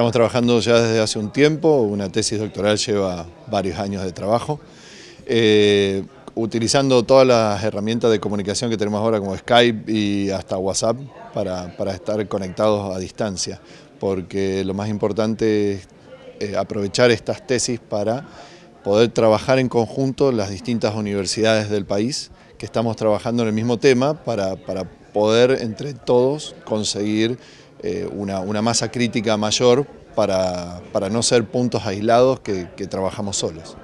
Estamos trabajando ya desde hace un tiempo, una tesis doctoral lleva varios años de trabajo. Eh, utilizando todas las herramientas de comunicación que tenemos ahora como Skype y hasta WhatsApp para, estar conectados a distancia, porque lo más importante es eh, aprovechar estas tesis para poder trabajar en conjunto las distintas universidades del país que estamos trabajando en el mismo tema para, para poder entre todos conseguir eh, una, masa crítica mayor para, no ser puntos aislados que, trabajamos solos.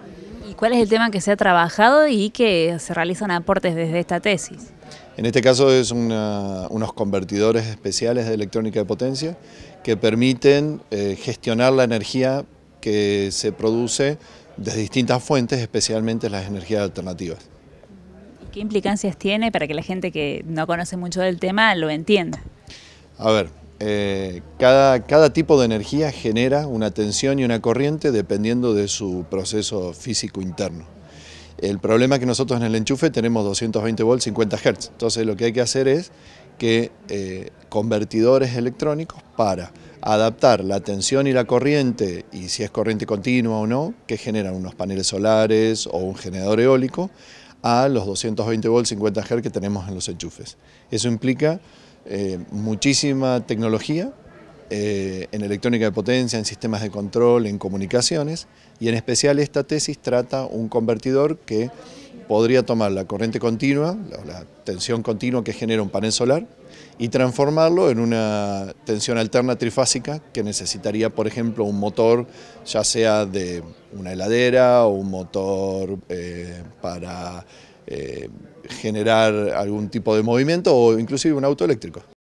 ¿Y cuál es el tema que se ha trabajado y que se realizan aportes desde esta tesis? En este caso es unos convertidores especiales de electrónica de potencia que permiten eh, gestionar la energía que se produce desde distintas fuentes, especialmente las energías alternativas. ¿Qué implicancias tiene para que la gente que no conoce mucho del tema lo entienda? A ver, eh, cada, tipo de energía genera una tensión y una corriente dependiendo de su proceso físico interno. El problema es que nosotros en el enchufe tenemos 220 volts, 50 Hz. Entonces lo que hay que hacer es que eh, convertidores electrónicos para adaptar la tensión y la corriente, y si es corriente continua o no, que generan unos paneles solares o un generador eólico, a los 220 volts, 50 Hz que tenemos en los enchufes. Eso implica eh, muchísima tecnología eh, en electrónica de potencia, en sistemas de control, en comunicaciones, y en especial esta tesis trata un convertidor que podría tomar la corriente continua, la, tensión continua que genera un panel solar, y transformarlo en una tensión alterna trifásica que necesitaría, por ejemplo, un motor, ya sea de una heladera o un motor eh, para generar algún tipo de movimiento o inclusive un auto eléctrico.